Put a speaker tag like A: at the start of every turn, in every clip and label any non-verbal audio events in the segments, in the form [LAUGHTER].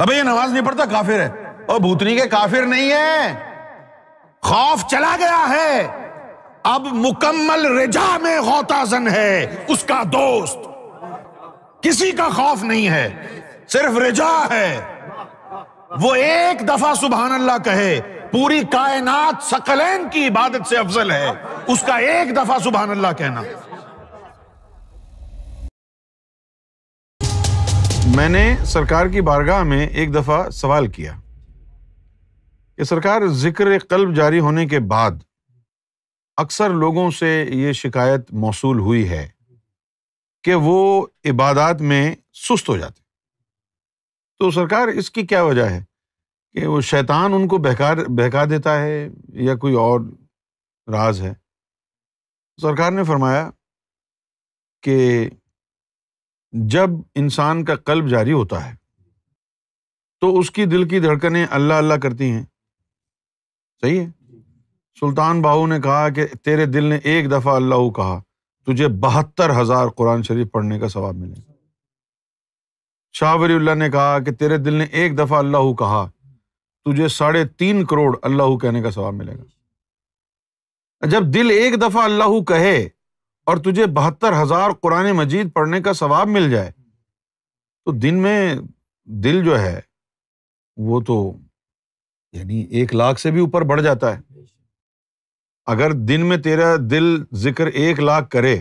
A: अबे ये नमाज नहीं पढ़ता काफिर है और भूतनी के काफिर नहीं है खौफ चला गया है अब मुकम्मल रिजा में गौताजन है उसका दोस्त किसी का खौफ नहीं है सिर्फ रिजा है वो एक दफा सुबहान अल्लाह कहे पूरी कायनात सकलैन की इबादत से अफजल है उसका एक दफा सुबहान अल्लाह कहना मैंने सरकार की बारगाह में एक दफ़ा सवाल किया कि सरकार ज़िक्र कल्ब जारी होने के बाद अक्सर लोगों से ये शिकायत मौसू हुई है कि वो इबादत में सुस्त हो जाते तो सरकार इसकी क्या वजह है कि वो शैतान उनको बहकार बहका देता है या कोई और राज है सरकार ने फरमाया कि जब इंसान का कल्ब जारी होता है तो उसकी दिल की धड़कनें अल्लाह अल्लाह करती हैं सही है सुल्तान बाहू ने कहा कि तेरे दिल ने एक दफ़ा अल्लाह कहा तुझे बहत्तर हज़ार कुरान शरीफ पढ़ने का सवाब मिलेगा शाह वलील्ला ने कहा कि तेरे दिल ने एक दफ़ा अल्लाह कहा तुझे साढ़े तीन करोड़ अल्लाह कहने का सवाब मिलेगा जब दिल एक दफ़ा अल्लाह कहे और तुझे बहत्तर हजार कुरान मजीद पढ़ने का सवाब मिल जाए तो दिन में दिल जो है वो तो यानी एक लाख से भी ऊपर बढ़ जाता है अगर दिन में तेरा दिल जिक्र एक लाख करे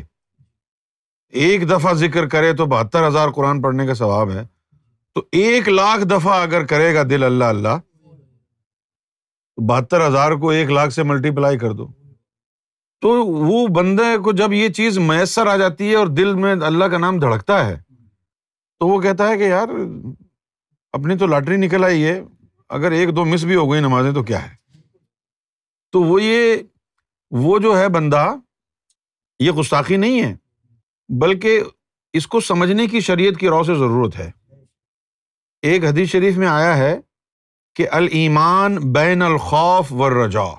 A: एक दफ़ा जिक्र करे तो बहत्तर हज़ार कुरान पढ़ने का सवाब है तो एक लाख दफ़ा अगर करेगा दिल अल्लाह अल्लाह तो बहत्तर हज़ार को एक लाख से मल्टीप्लाई कर दो तो वो बंदे को जब ये चीज मैसर आ जाती है और दिल में अल्लाह का नाम धड़कता है तो वो कहता है कि यार अपनी तो लॉटरी निकल आई है अगर एक दो मिस भी हो गई नमाजें तो क्या है तो वो ये वो जो है बंदा ये गुस्ताखी नहीं है बल्कि इसको समझने की शरीयत की रौ से ज़रूरत है एक हदीस शरीफ में आया है कि अल ईमान बैन अल खौफ व रजा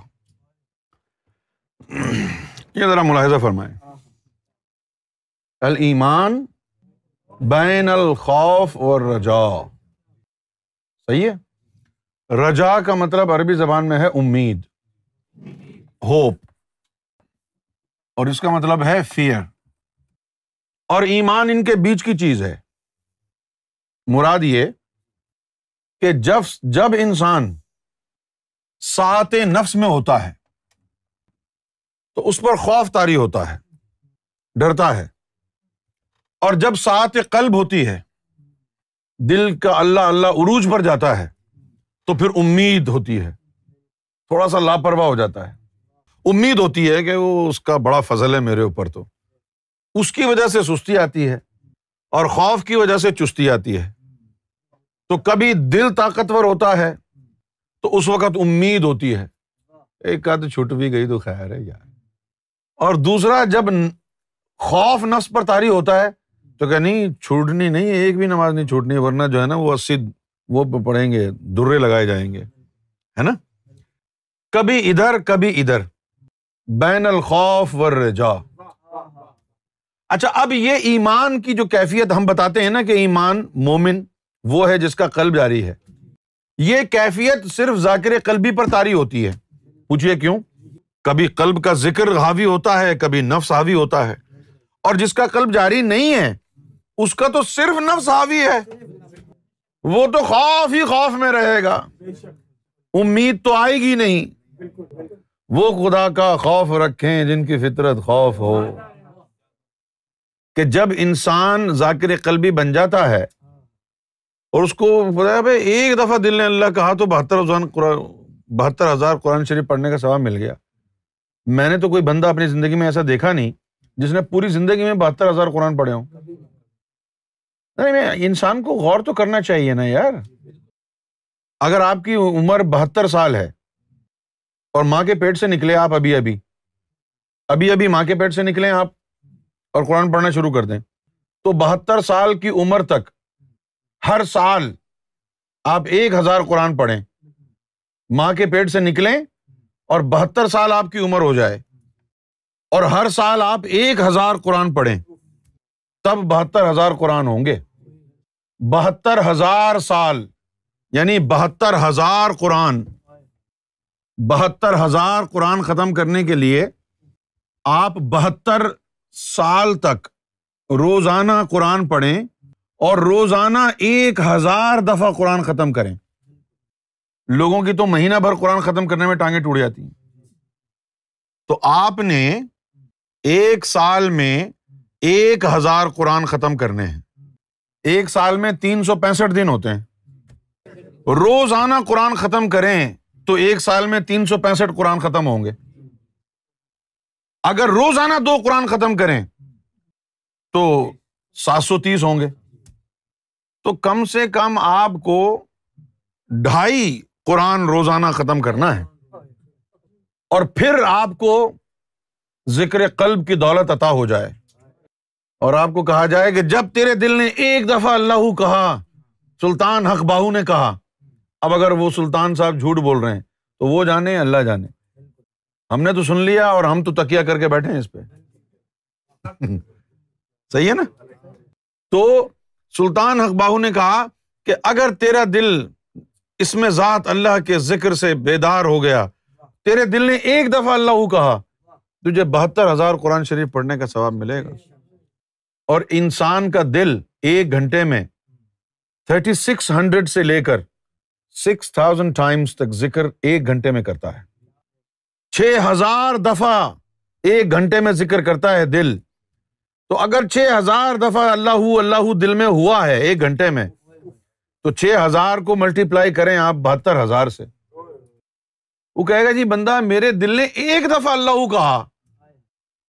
A: ये ज़रा मुलाहजा फरमाएं अल ईमान बैन अल खौफ और रजा सही है रजा का मतलब अरबी ज़बान में है उम्मीद होप और इसका मतलब है फियर और ईमान इनके बीच की चीज़ है मुराद ये कि जब जब इंसान सात नफ्स में होता है तो उस पर खौफ तारी होता है डरता है और जब सात कल्ब होती है दिल का अल्लाह अल्लाह उरूज पर जाता है तो फिर उम्मीद होती है थोड़ा सा लापरवाह हो जाता है उम्मीद होती है कि वो उसका बड़ा फजल है मेरे ऊपर तो उसकी वजह से सुस्ती आती है और खौफ की वजह से चुस्ती आती है तो कभी दिल ताकतवर होता है तो उस वक्त उम्मीद होती है एक आध छुट भी गई तो खैर है यार और दूसरा जब खौफ नफ्स पर तारी होता है तो क्या नहीं छूटनी नहीं है एक भी नमाज नहीं छूटनी वरना जो है ना वो अस्सी वो पढ़ेंगे दुर्रे लगाए जाएंगे है ना कभी इधर कभी इधर बैन अल खौफ वर रजा अच्छा अब ये ईमान की जो कैफियत हम बताते हैं ना कि ईमान मोमिन वो है जिसका कल्ब जारी है ये कैफियत सिर्फ जाकिर कल्बी पर तारी होती है पूछिए क्यों कभी कल्ब का जिक्र हावी होता है कभी नफ्स हावी होता है और जिसका कल्ब जारी नहीं है उसका तो सिर्फ नफ्स हावी है वो तो खौफ ही खौफ में रहेगा उम्मीद तो आएगी नहीं वो खुदा का खौफ रखें जिनकी फितरत खौफ हो कि जब इंसान जाकिर कल्बी बन जाता है और उसको पता है एक दफ़ा दिल ने अल्लाह कहा तो बहत्तर बहत्तर हज़ार कुरान शरीफ पढ़ने का सवाब मिल गया मैंने तो कोई बंदा अपनी जिंदगी में ऐसा देखा नहीं जिसने पूरी जिंदगी में बहत्तर हजार कुरान पढ़े हों नहीं नहीं इंसान को गौर तो करना चाहिए ना यार अगर आपकी उम्र बहत्तर साल है और माँ के पेट से निकले आप अभी अभी अभी अभी माँ के पेट से निकले आप और कुरान पढ़ना शुरू कर दें तो बहत्तर साल की उम्र तक हर साल आप एक हजार कुरान पढ़ें माँ के पेट से निकलें और बहत्तर साल आपकी उम्र हो जाए और हर साल आप एक हजार कुरान पढ़ें तब बहत्तर हजार कुरान होंगे बहत्तर हजार साल यानी बहत्तर हजार कुरान बहत्तर हजार कुरान खत्म करने के लिए आप बहत्तर साल तक रोजाना कुरान पढ़ें और रोजाना एक हजार दफा कुरान खत्म करें लोगों की तो महीना भर कुरान खत्म करने में टांगे टूट जाती हैं तो आपने एक साल में एक हजार कुरान खत्म करने हैं एक साल में तीन सौ पैंसठ दिन होते हैं रोजाना कुरान खत्म करें तो एक साल में तीन सौ पैंसठ कुरान खत्म होंगे अगर रोजाना दो कुरान खत्म करें तो सात सौ तीस होंगे तो कम से कम आपको ढाई कुरान रोजाना खत्म करना है और फिर आपको जिक्र कल्ब की दौलत अता हो जाए और आपको कहा जाए कि जब तेरे दिल ने एक दफा अल्लाह कहा सुल्तान हक बाहू ने कहा अब अगर वो सुल्तान साहब झूठ बोल रहे हैं तो वो जाने अल्लाह जाने हमने तो सुन लिया और हम तो तकिया करके बैठे हैं इस पर [LAUGHS] सही है ना तो सुल्तान हक बाहू ने कहा कि अगर तेरा दिल इसमें ज़ात अल्लाह के जिक्र से बेदार हो गया तेरे दिल ने एक दफ़ा अल्लाह कहा तुझे बहत्तर हज़ार कुरान शरीफ पढ़ने का सवाब मिलेगा और इंसान का दिल एक घंटे में थर्टी सिक्स हंड्रेड से लेकर सिक्स थाउजेंड टाइम्स तक जिक्र एक घंटे में करता है छः हजार दफ़ा एक घंटे में जिक्र करता है दिल तो अगर छः हजार दफ़ा अल्लाह अल्लाह दिल में हुआ है एक घंटे में तो छः हजार को मल्टीप्लाई करें आप बहत्तर हजार से वो कहेगा जी बंदा मेरे दिल ने एक दफा अल्लाह कहा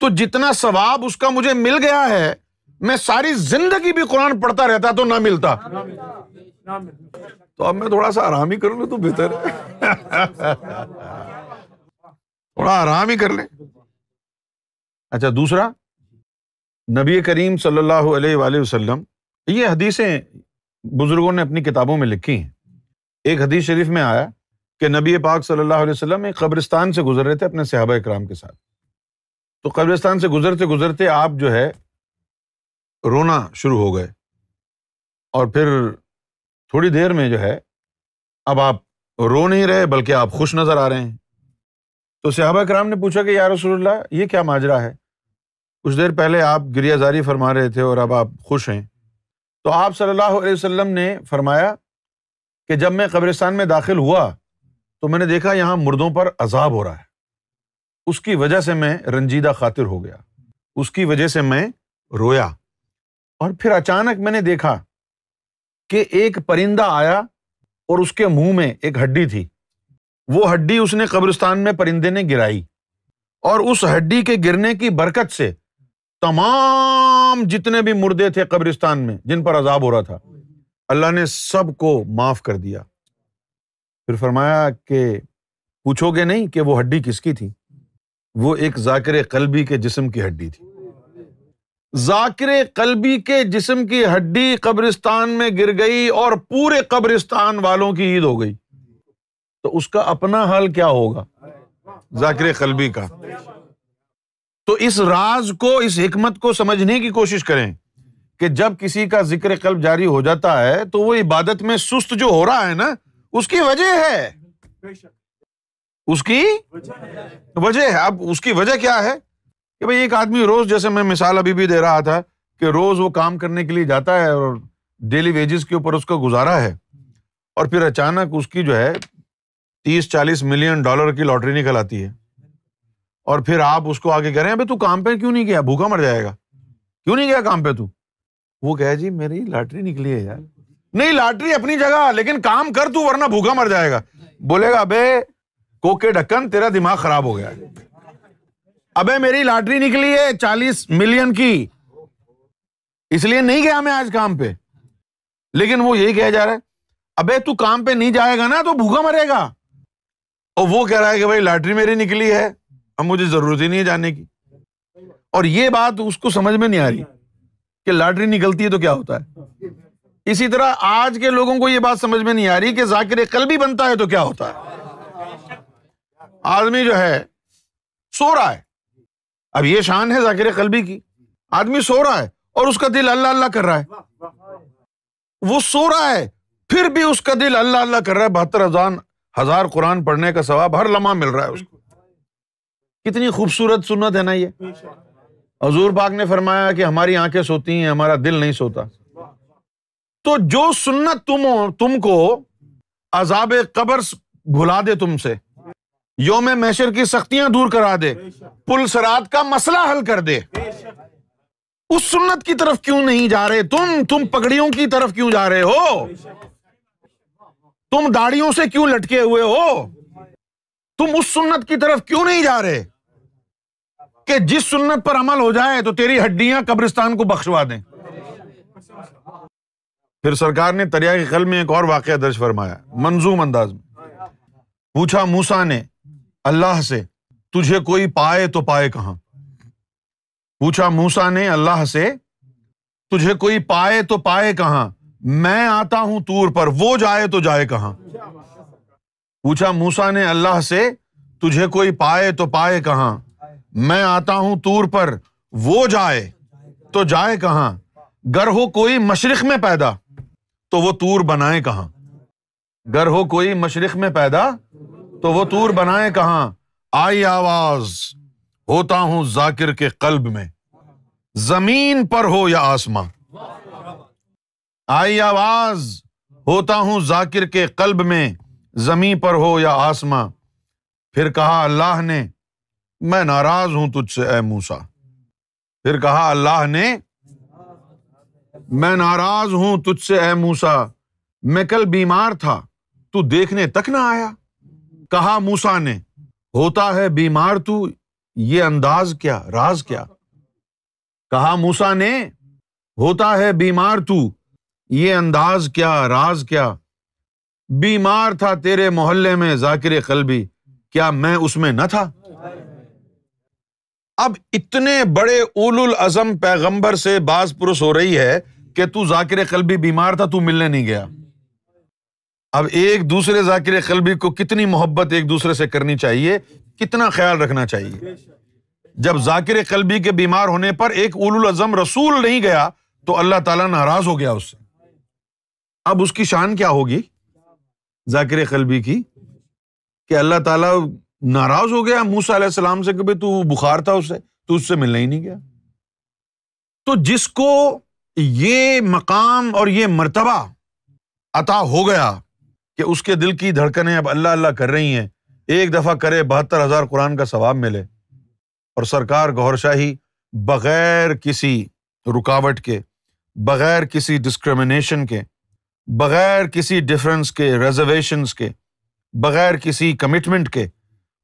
A: तो जितना सवाब उसका मुझे मिल गया है मैं सारी जिंदगी भी कुरान पढ़ता रहता तो ना मिलता तो अब मैं थोड़ा सा आराम ही कर लू तो बेहतर है थोड़ा आराम ही कर ले अच्छा दूसरा नबी करीम सल्लल्लाहु अलैहि वसल्लम ये हदीसें बुजुर्गों ने अपनी किताबों में लिखी है एक हदीस शरीफ में आया कि नबी पाक सल्लल्लाहु अलैहि वसल्लम एक कब्रिस्तान से गुजर रहे थे अपने सहाबा इक्राम के साथ तो कब्रिस्तान से गुजरते गुजरते आप जो है रोना शुरू हो गए और फिर थोड़ी देर में जो है अब आप रो नहीं रहे बल्कि आप खुश नजर आ रहे हैं तो सहाबा कराम ने पूछा कि यार रसोल्ला ये क्या माजरा है कुछ देर पहले आप गिरियाजारी फरमा रहे थे और अब आप खुश हैं तो आप सल्लल्लाहु अलैहि वसल्लम ने फरमाया कि जब मैं कब्रिस्तान में दाखिल हुआ तो मैंने देखा यहाँ मुर्दों पर अजाब हो रहा है उसकी वजह से मैं रंजीदा खातिर हो गया उसकी वजह से मैं रोया और फिर अचानक मैंने देखा कि एक परिंदा आया और उसके मुंह में एक हड्डी थी वो हड्डी उसने कब्रिस्तान में परिंदे ने गिराई और उस हड्डी के गिरने की बरकत से तमाम जितने भी मुर्दे थे कब्रिस्तान में जिन पर अजाब हो रहा था अल्लाह ने सबको माफ कर दिया फिर फरमाया कि पूछोगे नहीं कि वो हड्डी किसकी थी वो एक जाकिर कलबी के जिस्म की हड्डी थी जाकिर कल्बी के जिस्म की हड्डी कब्रिस्तान में गिर गई और पूरे कब्रिस्तान वालों की ईद हो गई तो उसका अपना हाल क्या होगा जाकिर कलबी का तो इस राज को इस हमत को समझने की कोशिश करें कि जब किसी का जिक्र कल्ब जारी हो जाता है तो वो इबादत में सुस्त जो हो रहा है ना उसकी वजह है उसकी वजह है अब उसकी वजह क्या है कि भाई एक आदमी रोज जैसे मैं मिसाल अभी भी दे रहा था कि रोज वो काम करने के लिए जाता है और डेली वेजेस के ऊपर उसका गुजारा है और फिर अचानक उसकी जो है तीस चालीस मिलियन डॉलर की लॉटरी निकल आती है और फिर आप उसको आगे कह रहे हैं अभी तू काम पे क्यों नहीं गया भूखा मर जाएगा क्यों नहीं गया काम पे तू वो कहे जी मेरी लॉटरी निकली है यार नहीं लॉटरी अपनी जगह लेकिन काम कर तू वरना भूखा मर जाएगा बोलेगा अबे कोके ढक्कन तेरा दिमाग खराब हो गया अबे मेरी लॉटरी निकली है चालीस मिलियन की इसलिए नहीं गया मैं आज काम पे लेकिन वो यही कह जा रहा है अबे तू काम पे नहीं जाएगा ना तो भूखा मरेगा और वो कह रहा है कि भाई लॉटरी मेरी निकली है अब मुझे जरूरत ही नहीं है जाने की और ये बात उसको समझ में नहीं आ रही कि लॉटरी निकलती है तो क्या होता है इसी तरह आज के लोगों को यह बात समझ में नहीं आ रही कि जाकिर कल भी बनता है तो क्या होता है आदमी जो है सो रहा है अब ये शान है जाकिर कल भी की आदमी सो रहा है और उसका दिल अल्लाह अल्लाह कर रहा है वो सो रहा है फिर भी उसका दिल अल्लाह अल्लाह कर रहा है बहत्तर हजार हजार कुरान पढ़ने का सवाब हर लम्हा मिल रहा है उसको कितनी खूबसूरत सुन्नत है ना ये हजूर बाग ने फरमाया कि हमारी आंखें सोती हैं हमारा दिल नहीं सोता तो जो सुन्नत तुम तुमको अजाब कबर भुला दे तुमसे योम मैशर की सख्तियां दूर करा दे पुलसरात का मसला हल कर दे उस सुन्नत की तरफ क्यों नहीं जा रहे तुम तुम पगड़ियों की तरफ क्यों जा रहे हो तुम दाढ़ियों से क्यों लटके हुए हो तुम उस सुन्नत की तरफ क्यों नहीं जा रहे कि जिस सुन्नत पर अमल हो जाए तो तेरी हड्डियां कब्रिस्तान को बख्शवा दें फिर सरकार ने दरिया के कल में एक और वाक़ दर्ज फरमाया मंजूम अंदाज में पूछा मूसा ने अल्लाह से तुझे कोई पाए तो पाए कहा पूछा मूसा ने अल्लाह से तुझे कोई पाए तो पाए कहा मैं आता हूं तूर पर वो जाए तो जाए कहाँ पूछा मूसा ने अल्लाह से तुझे कोई पाए तो पाए कहां मैं आता हूं तूर पर वो जाए तो जाए कहां गर हो कोई मशरक में पैदा तो वो तूर बनाए कहां गर हो कोई मशरक में पैदा तो वो तूर बनाए कहां आई आवाज होता हूं जाकिर के कल्ब में जमीन पर हो या आसमां आई आवाज होता हूं जाकिर के कल्ब में जमीन पर हो या आसमां फिर कहा अल्लाह ने मैं नाराज हूं तुझसे ए मूसा फिर कहा अल्लाह ने मैं नाराज हूं तुझसे ए मूसा मैं कल बीमार था तू देखने तक ना आया कहा मूसा ने होता है बीमार तू ये अंदाज क्या राज क्या कहा मूसा ने होता है बीमार तू ये अंदाज क्या राज क्या बीमार था तेरे मोहल्ले में जाकिर कलबी क्या मैं उसमें न था अब इतने बड़े उल अजम पैगंबर से बाज पुरुष हो रही है कि तू जाकिर कलबी बीमार था तू मिलने नहीं गया अब एक दूसरे जाकिर कलबी को कितनी मोहब्बत एक दूसरे से करनी चाहिए कितना ख्याल रखना चाहिए जब जाकिर कलबी के बीमार होने पर एक उलुल अजम रसूल नहीं गया तो अल्लाह ताला नाराज हो गया उससे अब उसकी शान क्या होगी जाकिर कलबी की अल्लाह ताला नाराज हो गया मूसा सलाम से कि भाई तू बुखार था उससे तो उससे मिलना ही नहीं गया तो जिसको ये मकाम और ये मरतबा अता हो गया कि उसके दिल की धड़कने अब अल्लाह अल्लाह कर रही हैं एक दफ़ा करे बहत्तर हज़ार कुरान का सवाब मिले और सरकार गौर शाही बग़ैर किसी रुकावट के बग़ैर किसी डिस्क्रमिनेशन के बग़ैर किसी डिफरेंस के रिजर्वेशंस के बग़ैर किसी कमिटमेंट के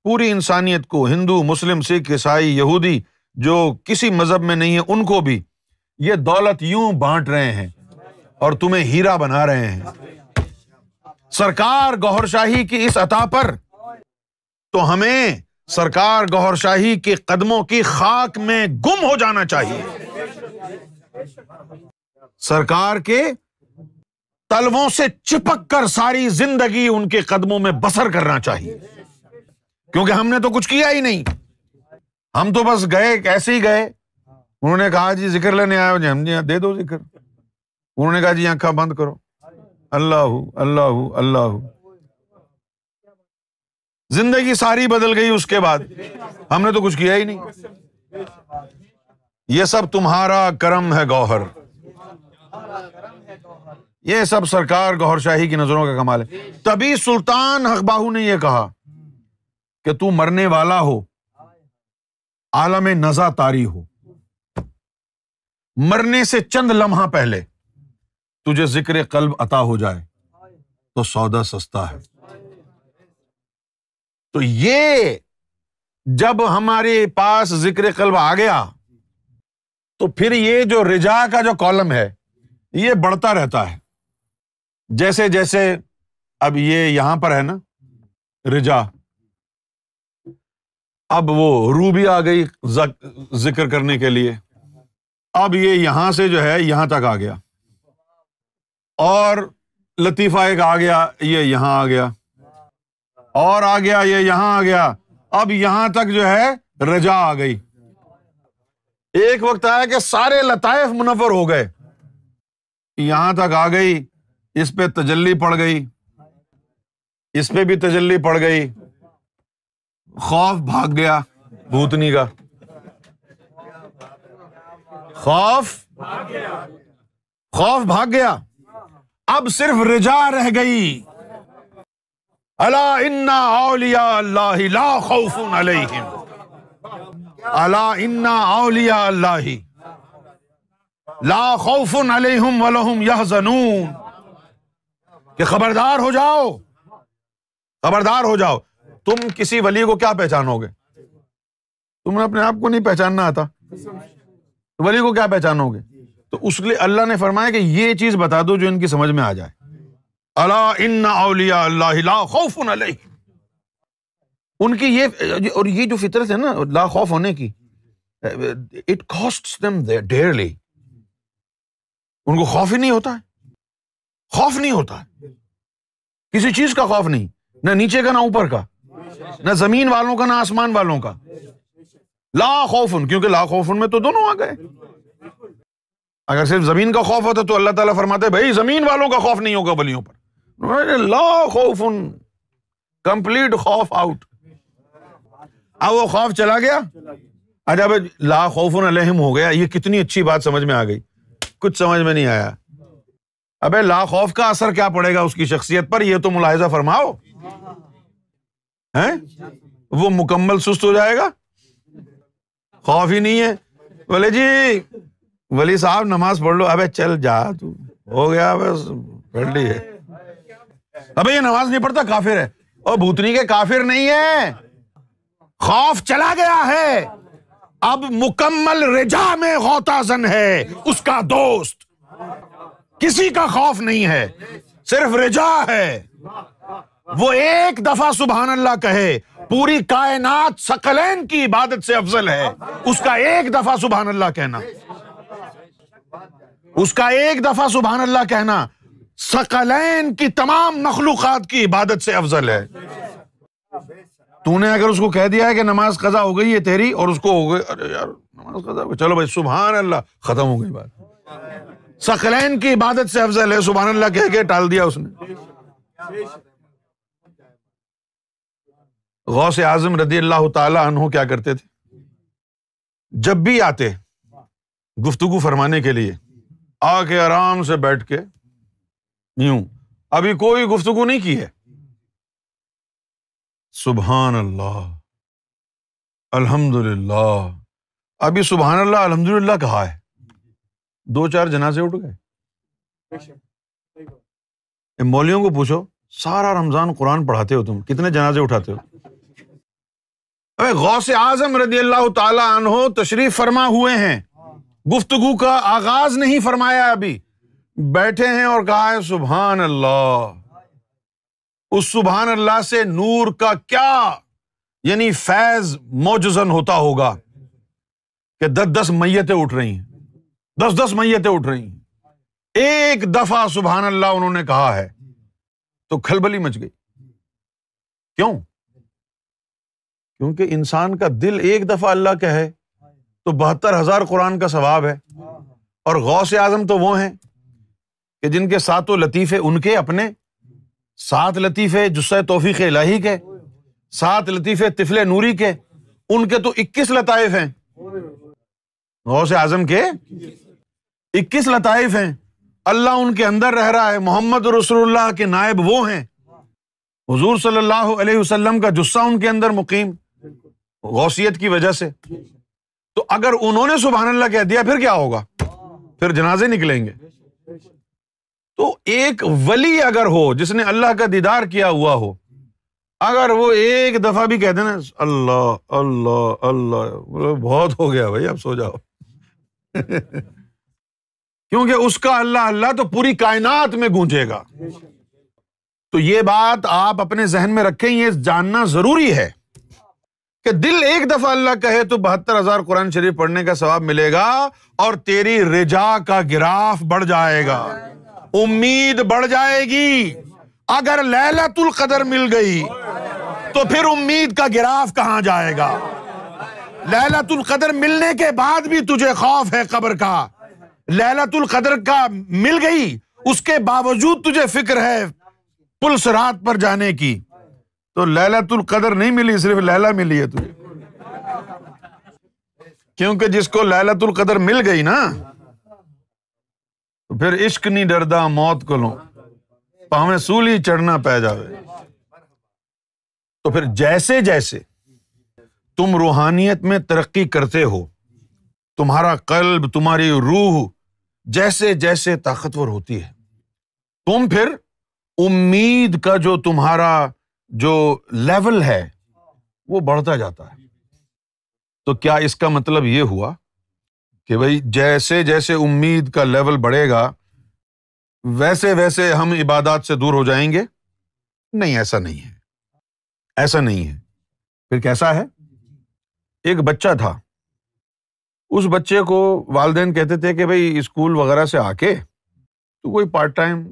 A: पूरी इंसानियत को हिंदू मुस्लिम सिख ईसाई यहूदी जो किसी मज़हब में नहीं है उनको भी ये दौलत यूं बांट रहे हैं और तुम्हें हीरा बना रहे हैं सरकार गौहर शाही की इस अता पर तो हमें सरकार गौहर शाही के कदमों की खाक में गुम हो जाना चाहिए सरकार के तलवों से चिपक कर सारी जिंदगी उनके कदमों में बसर करना चाहिए क्योंकि हमने तो कुछ किया ही नहीं हम तो बस गए कैसे ही गए उन्होंने कहा जी जिक्र लेने आए जी हम जी दे दो जिक्र उन्होंने कहा जी आंखा बंद करो अल्लाह अल्लाह अल्लाह जिंदगी सारी बदल गई उसके बाद हमने तो कुछ किया ही नहीं ये सब तुम्हारा करम है गौहर ये सब सरकार गौहरशाही की नजरों का कमाल है तभी सुल्तान हकबाहू ने यह कहा कि तू मरने वाला हो आलम नजा तारी हो मरने से चंद लम्हा पहले तुझे जिक्र कल्ब अता हो जाए तो सौदा सस्ता है तो ये जब हमारे पास जिक्र कल्ब आ गया तो फिर ये जो रिजा का जो कॉलम है ये बढ़ता रहता है जैसे जैसे अब ये यहां पर है ना रिजा अब वो रू भी आ गई जिक्र करने के लिए अब ये यहां से जो है यहां तक आ गया और लतीफा एक आ गया ये यहां आ गया और आ गया ये यहां आ गया अब यहां तक जो है रजा आ गई एक वक्त आया कि सारे लताइफ मुनफर हो गए यहां तक आ गई इस पे तजल्ली पड़ गई इस पे भी तजल्ली पड़ गई खौफ भाग गया भूतनी का खौफ खौफ भाग गया अब सिर्फ रिजा रह गई अला इन्ना औलिया अल्लाह ला खौफुन अलैहिम अला इन्ना औलिया अल्लाह ला खौफुन अलैहिम वलहुम यहजनून के खबरदार हो जाओ खबरदार हो जाओ तुम किसी वली को क्या पहचानोगे तुमने अपने आप को नहीं पहचानना आता तो वली को क्या पहचानोगे तो उसके लिए अल्लाह ने फरमाया कि ये चीज बता दो जो इनकी समझ में आ जाए अला इन्ना औलिया अल्लाह खौफुन अलैहि उनकी ये और ये जो फितरत है ना ला खौफ होने की इट कॉस्ट देम डेयरली उनको खौफ ही नहीं होता है खौफ नहीं होता है किसी चीज का खौफ नहीं ना नीचे का ना ऊपर का ना जमीन वालों का ना आसमान वालों का लाख खौफन क्योंकि ला खौफन में तो दोनों आ गए अगर सिर्फ जमीन का खौफ होता तो अल्लाह ताला फरमाते भाई जमीन वालों का खौफ नहीं होगा बलियों पर लाख खौफन कंप्लीट खौफ आउट अब वो खौफ चला गया अच्छा भाई ला खौफन अलहम हो गया ये कितनी अच्छी बात समझ में आ गई कुछ समझ में नहीं आया अबे ला खौफ का असर क्या पड़ेगा उसकी शख्सियत पर यह तो मुलायजा फरमाओ हैं वो मुकम्मल सुस्त हो जाएगा खौफ ही नहीं है बोले जी वली साहब नमाज पढ़ लो अबे चल जा तू हो गया बस पढ़ ली है अबे ये नमाज नहीं पढ़ता काफिर है और भूतनी के काफिर नहीं है खौफ चला गया है अब मुकम्मल रिजा में गौताजन है उसका दोस्त किसी का खौफ नहीं है सिर्फ रिजा है वो एक दफा सुबहान अल्लाह कहे पूरी कायनात सकलैन की इबादत से अफजल है उसका एक दफा सुबहान अल्लाह कहना उसका एक दफा सुबहान अल्लाह कहना सकलैन की तमाम मखलूकत की इबादत से अफजल है तूने अगर उसको कह दिया है कि नमाज कजा हो गई है तेरी और उसको हो गई यार नमाज कजा हो चलो भाई सुबहान अल्लाह खत्म हो गई बात सकलैन की इबादत से अफजल है सुबहान अल्लाह कह के टाल दिया उसने गौ से आजम रदी अल्लाह तहों क्या करते थे जब भी आते गुफ्तगु फरमाने के लिए आके आराम से बैठ के यूं अभी कोई गुफ्तगु नहीं की है सुबहान अल्लाह अल्हम्दुलिल्लाह अभी सुबहान अल्लाह अल्हम्दुलिल्लाह कहा है दो चार जनाजे उठ गए मौलियों को पूछो सारा रमजान कुरान पढ़ाते हो तुम कितने जनाजे उठाते हो गौस आजम रदी अल्लाह तहो तशरीफ फरमा हुए हैं गुफ्तगु का आगाज नहीं फरमाया अभी बैठे हैं और कहा है सुबहान अल्लाह उस सुबहान अल्लाह से नूर का क्या यानी फैज मोजन होता होगा कि दस दस मैतें उठ रही हैं दस दस मैतें उठ रही हैं एक दफा सुबहान अल्लाह उन्होंने कहा है तो खलबली मच गई क्यों क्योंकि इंसान का दिल एक दफ़ा अल्लाह कहे तो बहत्तर हज़ार कुरान का सवाब है और गौस आजम तो वो हैं कि जिनके सातों लतीफ़े उनके अपने सात लतीफ़े जुस्से तोफ़ी इलाही के सात लतीफ़े तिफल नूरी के उनके तो इक्कीस लताइफ हैं गौस आजम के इक्कीस लताइफ हैं अल्लाह उनके अंदर रह रहा है मोहम्मद रसोल्ला के नायब वो हैं हुजूर सल्लल्लाहु अलैहि वसल्लम का जुस्सा उनके अंदर मुकीम गौसियत की वजह से तो अगर उन्होंने सुबह अल्लाह कह दिया फिर क्या होगा फिर जनाजे निकलेंगे तो एक वली अगर हो जिसने अल्लाह का दीदार किया हुआ हो अगर वो एक दफा भी कह देना अल्लाह अल्लाह अल्लाह बहुत हो गया भाई अब सो जाओ [LAUGHS] क्योंकि उसका अल्लाह अल्लाह तो पूरी कायनात में गूंजेगा तो ये बात आप अपने जहन में रखें ये जानना जरूरी है कि दिल एक दफा अल्लाह कहे तो बहत्तर हजार कुरान शरीफ पढ़ने का सवाब मिलेगा और तेरी रिजा का गिराफ बढ़ जाएगा उम्मीद बढ़ जाएगी अगर लैलतुल कदर मिल गई तो फिर उम्मीद का गिराफ कहा जाएगा लैलतुल कदर मिलने के बाद भी तुझे खौफ है कब्र का लैलतुल कदर का मिल गई उसके बावजूद तुझे फिक्र है पुलिस रात पर जाने की तो लैलातुल कदर नहीं मिली सिर्फ लैला मिली है तुझे क्योंकि जिसको लैलातुल कदर मिल गई ना तो फिर इश्क नहीं डरदा मौत को लो भावें सूली चढ़ना पै जावे तो फिर जैसे जैसे तुम रूहानियत में तरक्की करते हो तुम्हारा कल्ब तुम्हारी रूह जैसे जैसे ताकतवर होती है तुम फिर उम्मीद का जो तुम्हारा जो लेवल है वो बढ़ता जाता है तो क्या इसका मतलब ये हुआ कि भाई जैसे जैसे उम्मीद का लेवल बढ़ेगा वैसे वैसे हम इबादत से दूर हो जाएंगे नहीं ऐसा नहीं है ऐसा नहीं है फिर कैसा है एक बच्चा था उस बच्चे को वालदेन कहते थे कि भाई स्कूल वगैरह से आके तो कोई पार्ट टाइम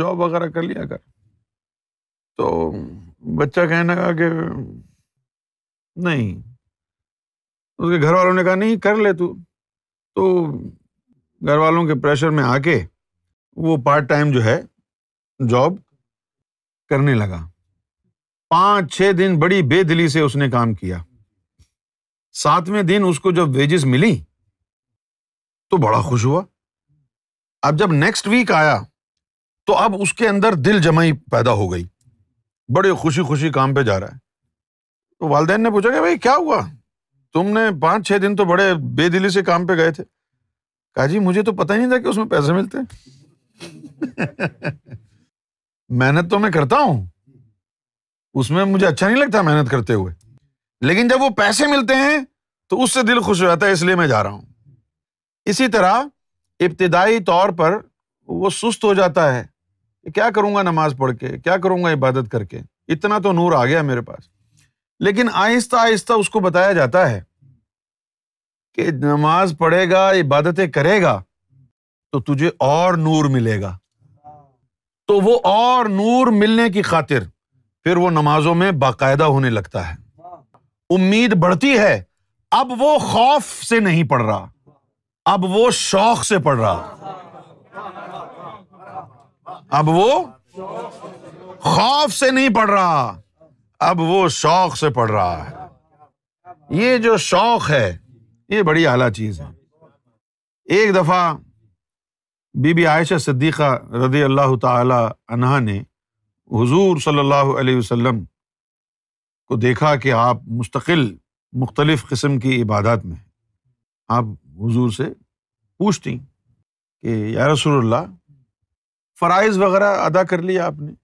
A: जॉब वगैरह कर लिया कर तो बच्चा कहने लगा कि नहीं उसके घर वालों ने कहा नहीं कर ले तू तो घर वालों के प्रेशर में आके वो पार्ट टाइम जो है जॉब करने लगा पांच छह दिन बड़ी बेदिली से उसने काम किया सातवें दिन उसको जब वेजेस मिली तो बड़ा खुश हुआ अब जब नेक्स्ट वीक आया तो अब उसके अंदर दिल जमाई पैदा हो गई बड़े खुशी खुशी काम पे जा रहा है तो वालदे ने पूछा कि भाई क्या हुआ तुमने पांच छह दिन तो बड़े बेदिली से काम पे गए थे कहा जी मुझे तो पता ही नहीं था कि उसमें पैसे मिलते [LAUGHS] मेहनत तो मैं करता हूँ उसमें मुझे अच्छा नहीं लगता मेहनत करते हुए लेकिन जब वो पैसे मिलते हैं तो उससे दिल खुश हो जाता है इसलिए मैं जा रहा हूँ इसी तरह इब्तदाई तौर पर वो सुस्त हो जाता है क्या करूंगा नमाज पढ़ के क्या करूंगा इबादत करके इतना तो नूर आ गया मेरे पास लेकिन आहिस्ता आहिस्ता उसको बताया जाता है कि नमाज पढ़ेगा इबादतें करेगा तो तुझे और नूर मिलेगा तो वो और नूर मिलने की खातिर फिर वो नमाजों में बाकायदा होने लगता है उम्मीद बढ़ती है अब वो खौफ से नहीं पढ़ रहा अब वो शौक से पढ़ रहा अब वो खौफ से नहीं पढ़ रहा अब वो शौक से पढ़ रहा है ये जो शौक है ये बड़ी आला चीज है एक दफा बीबी आयशा सिद्दीक़ा रदी अल्लाह तहा ने हुजूर सल्लल्लाहु अलैहि वसल्लम को देखा कि आप मुस्तकिल मुख्तलिफ़ किस्म की इबादत में आप हुजूर से पूछती कि या रसूलुल्लाह फराइज वगैरह अदा कर लिया आपने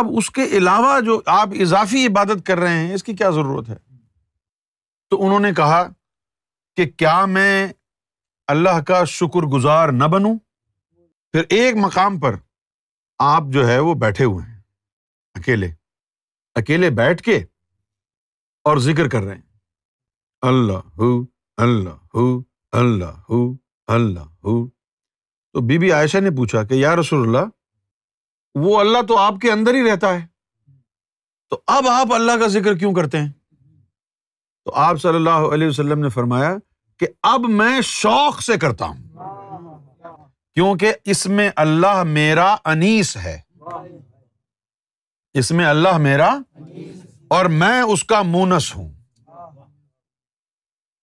A: अब उसके अलावा जो आप इजाफी इबादत कर रहे हैं इसकी क्या ज़रूरत है तो उन्होंने कहा कि क्या मैं अल्लाह का गुजार न बनूं फिर एक मकाम पर आप जो है वो बैठे हुए हैं अकेले अकेले बैठ के और जिक्र कर रहे हैं अल्लाह अल्लाह अल्लाह अल्लाह तो बीबी आयशा ने पूछा कि या रसूल्ला वो अल्लाह तो आपके अंदर ही रहता है तो अब आप अल्लाह का जिक्र क्यों करते हैं तो आप सल्लल्लाहु अलैहि वसल्लम ने फरमाया कि अब मैं शौक से करता हूं क्योंकि इसमें अल्लाह मेरा अनीस है इसमें अल्लाह मेरा और मैं उसका मोनस हूं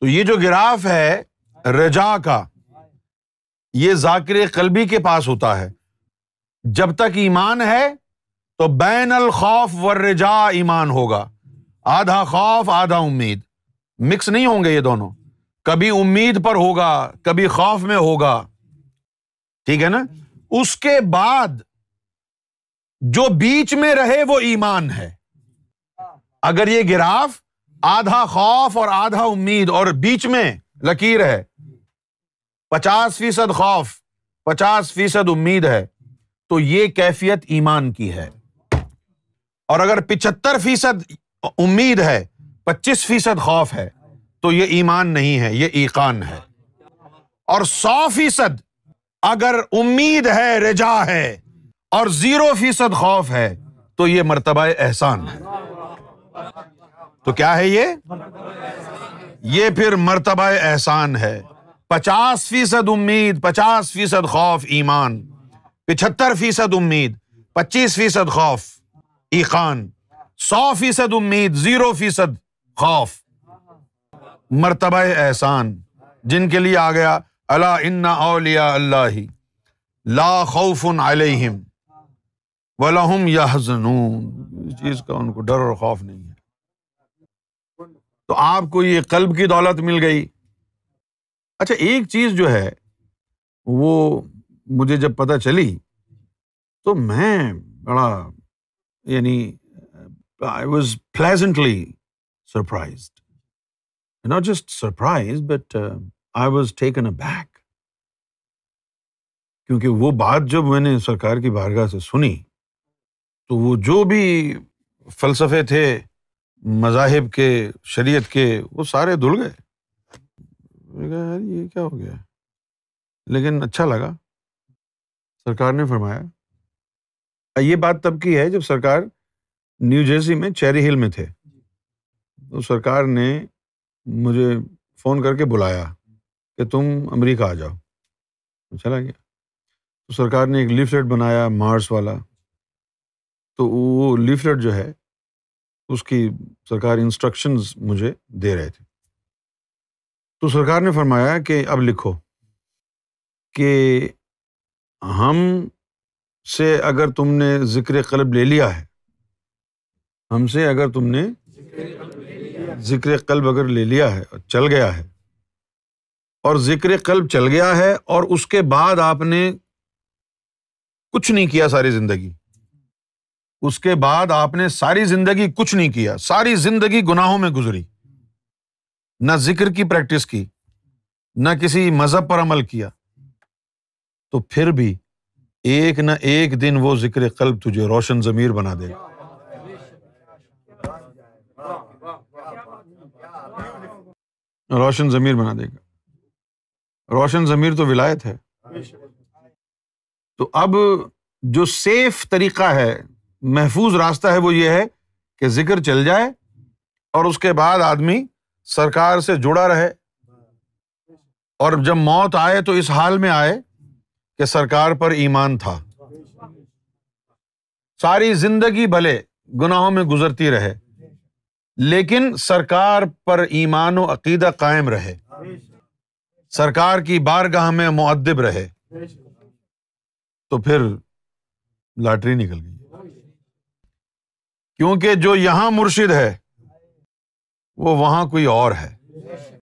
A: तो ये जो ग्राफ है रजा का ये जाकिर कलबी के पास होता है जब तक ईमान है तो बैन अल खौफ वर्रजा ईमान होगा आधा खौफ आधा उम्मीद मिक्स नहीं होंगे ये दोनों कभी उम्मीद पर होगा कभी खौफ में होगा ठीक है ना उसके बाद जो बीच में रहे वो ईमान है अगर ये गिराफ आधा खौफ और आधा उम्मीद और बीच में लकीर है पचास फीसद खौफ पचास फीसद उम्मीद है तो ये कैफियत ईमान की है और अगर पिचहत्तर फीसद उम्मीद है पच्चीस फीसद खौफ है तो ये ईमान नहीं है ये ईकान है और सौ फीसद अगर उम्मीद है रजा है और जीरो फीसद खौफ है तो ये मरतबा एहसान है तो क्या है ये ये फिर मरतबा एहसान है पचास फीसद उम्मीद पचास फीसद खौफ ईमान पिछहत्तर फीसद उम्मीद पच्चीस फीसद खौफ ई खान सौ फीसद उम्मीद जीरो फीसद खौफ मरतब एहसान जिनके लिए आ गया अला इन्ना अलिया अल्लाह ला खौफ अलहम वलहम यहजनून इस चीज़ का उनको डर और खौफ नहीं है तो आपको ये कल्ब की दौलत मिल गई अच्छा एक चीज जो है वो मुझे जब पता चली तो मैं बड़ा यानी I was pleasantly surprise not just surprise but I was taken aback क्योंकि वो बात जब मैंने सरकार की बारगाह से सुनी तो वो जो भी फलसफे थे मजाहिब के शरीयत के वो सारे धुल गए मैंने कहा यार ये क्या हो गया लेकिन अच्छा लगा सरकार ने फरमाया ये बात तब की है जब सरकार न्यू जर्सी में चेरी हिल में थे तो सरकार ने मुझे फ़ोन करके बुलाया कि तुम अमेरिका आ जाओ तो चला गया तो सरकार ने एक लीफलेट बनाया मार्स वाला तो वो लीफलेट जो है उसकी सरकार इंस्ट्रक्शंस मुझे दे रहे थे तो सरकार ने फरमाया कि अब लिखो कि हम से अगर तुमने ज़िक्र कलब ले लिया है हमसे अगर तुमने ज़िक्र कल्ब अगर ले लिया है चल गया है और ज़िक्र कलब चल गया है और उसके बाद आपने कुछ नहीं किया सारी ज़िंदगी उसके बाद आपने सारी ज़िंदगी कुछ नहीं किया सारी ज़िंदगी गुनाहों में गुजरी ना जिक्र की प्रैक्टिस की ना किसी मजहब पर अमल किया तो फिर भी एक ना एक दिन वो जिक्र कल्ब तुझे रोशन जमीर बना देगा रोशन जमीर बना देगा रोशन जमीर तो विलायत है तो अब जो सेफ तरीका है महफूज रास्ता है वो ये है कि जिक्र चल जाए और उसके बाद आदमी सरकार से जुड़ा रहे और जब मौत आए तो इस हाल में आए कि सरकार पर ईमान था सारी जिंदगी भले गुनाहों में गुजरती रहे लेकिन सरकार पर ईमान व अकीदा कायम रहे सरकार की बारगाह में मुद्दब रहे तो फिर लाटरी निकल गई क्योंकि जो यहां मुर्शिद है वो वहाँ कोई और है